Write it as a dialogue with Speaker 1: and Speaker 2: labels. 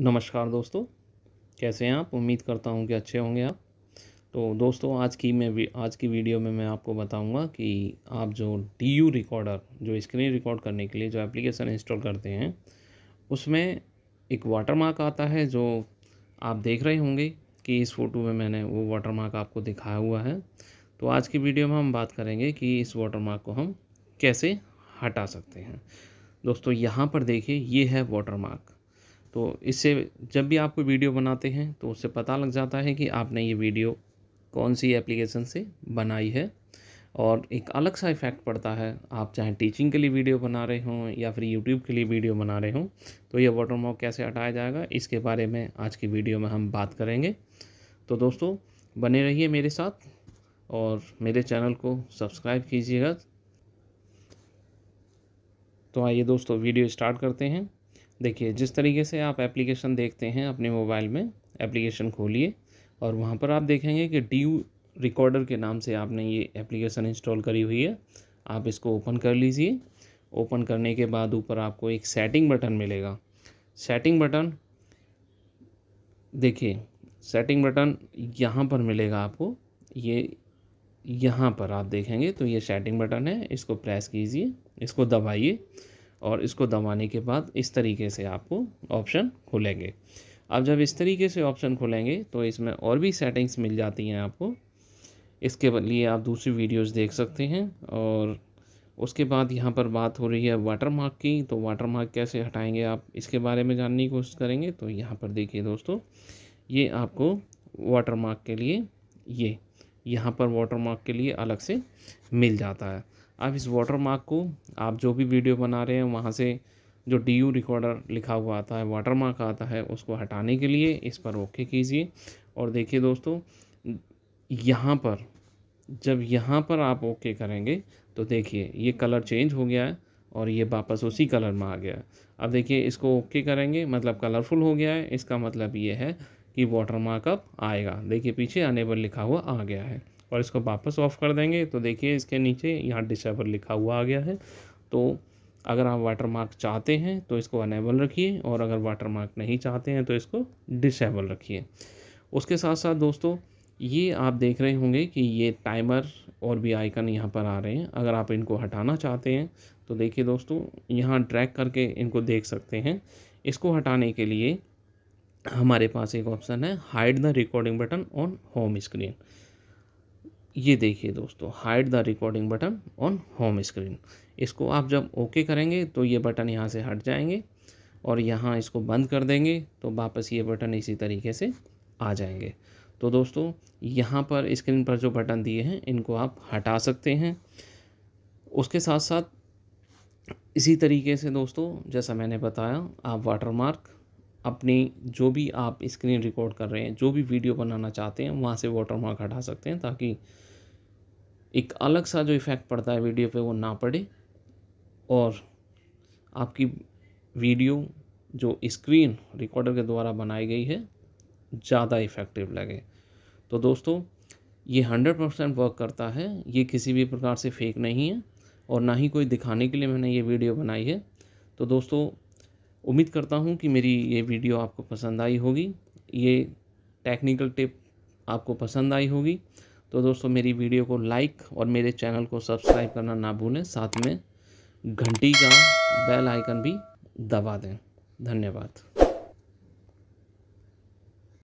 Speaker 1: नमस्कार दोस्तों कैसे हैं आप उम्मीद करता हूं कि अच्छे होंगे आप तो दोस्तों आज की मैं आज की वीडियो में मैं आपको बताऊंगा कि आप जो डी यू रिकॉर्डर जो स्क्रीन रिकॉर्ड करने के लिए जो एप्लीकेशन इंस्टॉल करते हैं उसमें एक वाटरमार्क आता है जो आप देख रहे होंगे कि इस फ़ोटो में मैंने वो वाटरमार्क आपको दिखाया हुआ है तो आज की वीडियो में हम बात करेंगे कि इस वाटरमार्क को हम कैसे हटा सकते हैं दोस्तों यहाँ पर देखिए ये है वाटरमार्क तो इससे जब भी आप कोई वीडियो बनाते हैं तो उससे पता लग जाता है कि आपने ये वीडियो कौन सी एप्लीकेशन से बनाई है और एक अलग सा इफ़ेक्ट पड़ता है आप चाहे टीचिंग के लिए वीडियो बना रहे हों या फिर यूट्यूब के लिए वीडियो बना रहे हों तो ये मॉक कैसे हटाया जाएगा इसके बारे में आज की वीडियो में हम बात करेंगे तो दोस्तों बने रहिए मेरे साथ और मेरे चैनल को सब्सक्राइब कीजिएगा तो आइए दोस्तों वीडियो स्टार्ट करते हैं देखिए जिस तरीके से आप एप्लीकेशन देखते हैं अपने मोबाइल में एप्लीकेशन खोलिए और वहाँ पर आप देखेंगे कि डी रिकॉर्डर के नाम से आपने ये एप्लीकेशन इंस्टॉल करी हुई है आप इसको ओपन कर लीजिए ओपन करने के बाद ऊपर आपको एक सेटिंग बटन मिलेगा सेटिंग बटन देखिए सेटिंग बटन यहाँ पर मिलेगा आपको ये यहाँ पर आप देखेंगे तो ये सेटिंग बटन है इसको प्रेस कीजिए इसको दबाइए और इसको दबाने के बाद इस तरीके से आपको ऑप्शन खुलेंगे आप जब इस तरीके से ऑप्शन खुलेंगे तो इसमें और भी सेटिंग्स मिल जाती हैं आपको इसके लिए आप दूसरी वीडियोस देख सकते हैं और उसके बाद यहाँ पर बात हो रही है वाटर मार्क की तो वाटर मार्क कैसे हटाएंगे आप इसके बारे में जानने की कोशिश करेंगे तो यहाँ पर देखिए दोस्तों ये आपको वाटर मार्क के लिए ये यहाँ पर वाटर मार्क के लिए अलग से मिल जाता है अब इस वाटर मार्क को आप जो भी वीडियो बना रहे हैं वहाँ से जो डी यू रिकॉर्डर लिखा हुआ आता है वाटर मार्क आता है उसको हटाने के लिए इस पर ओके कीजिए और देखिए दोस्तों यहाँ पर जब यहाँ पर आप ओके करेंगे तो देखिए ये कलर चेंज हो गया है और ये वापस उसी कलर में आ गया है अब देखिए इसको ओके करेंगे मतलब कलरफुल हो गया है इसका मतलब ये है कि वाटर मार्कअप आएगा देखिए पीछे अनेबल लिखा हुआ आ गया है और इसको वापस ऑफ कर देंगे तो देखिए इसके नीचे यहाँ डिसेबल लिखा हुआ आ गया है तो अगर आप वाटर मार्क चाहते हैं तो इसको अनेबल रखिए और अगर वाटर मार्क नहीं चाहते हैं तो इसको डिसेबल रखिए उसके साथ साथ दोस्तों ये आप देख रहे होंगे कि ये टाइमर और भी आइकन यहाँ पर आ रहे हैं अगर आप इनको हटाना चाहते हैं तो देखिए दोस्तों यहाँ ट्रैक करके इनको देख सकते हैं इसको हटाने के लिए हमारे पास एक ऑप्शन है hide the recording button on home screen ये देखिए दोस्तों hide the recording button on home screen इसको आप जब ओके करेंगे तो ये बटन यहाँ से हट जाएंगे और यहाँ इसको बंद कर देंगे तो वापस ये बटन इसी तरीके से आ जाएंगे तो दोस्तों यहाँ पर स्क्रीन पर जो बटन दिए हैं इनको आप हटा सकते हैं उसके साथ साथ इसी तरीके से दोस्तों जैसा मैंने बताया आप वाटरमार्क अपनी जो भी आप स्क्रीन रिकॉर्ड कर रहे हैं जो भी वीडियो बनाना चाहते हैं वहाँ से वाटर मार्क हटा सकते हैं ताकि एक अलग सा जो इफ़ेक्ट पड़ता है वीडियो पे वो ना पड़े और आपकी वीडियो जो स्क्रीन रिकॉर्डर के द्वारा बनाई गई है ज़्यादा इफ़ेक्टिव लगे तो दोस्तों ये हंड्रेड परसेंट वर्क करता है ये किसी भी प्रकार से फेक नहीं है और ना ही कोई दिखाने के लिए मैंने ये वीडियो बनाई है तो दोस्तों उम्मीद करता हूँ कि मेरी ये वीडियो आपको पसंद आई होगी ये टेक्निकल टिप आपको पसंद आई होगी तो दोस्तों मेरी वीडियो को लाइक और मेरे चैनल को सब्सक्राइब करना ना भूलें साथ में घंटी का बेल आइकन भी दबा दें धन्यवाद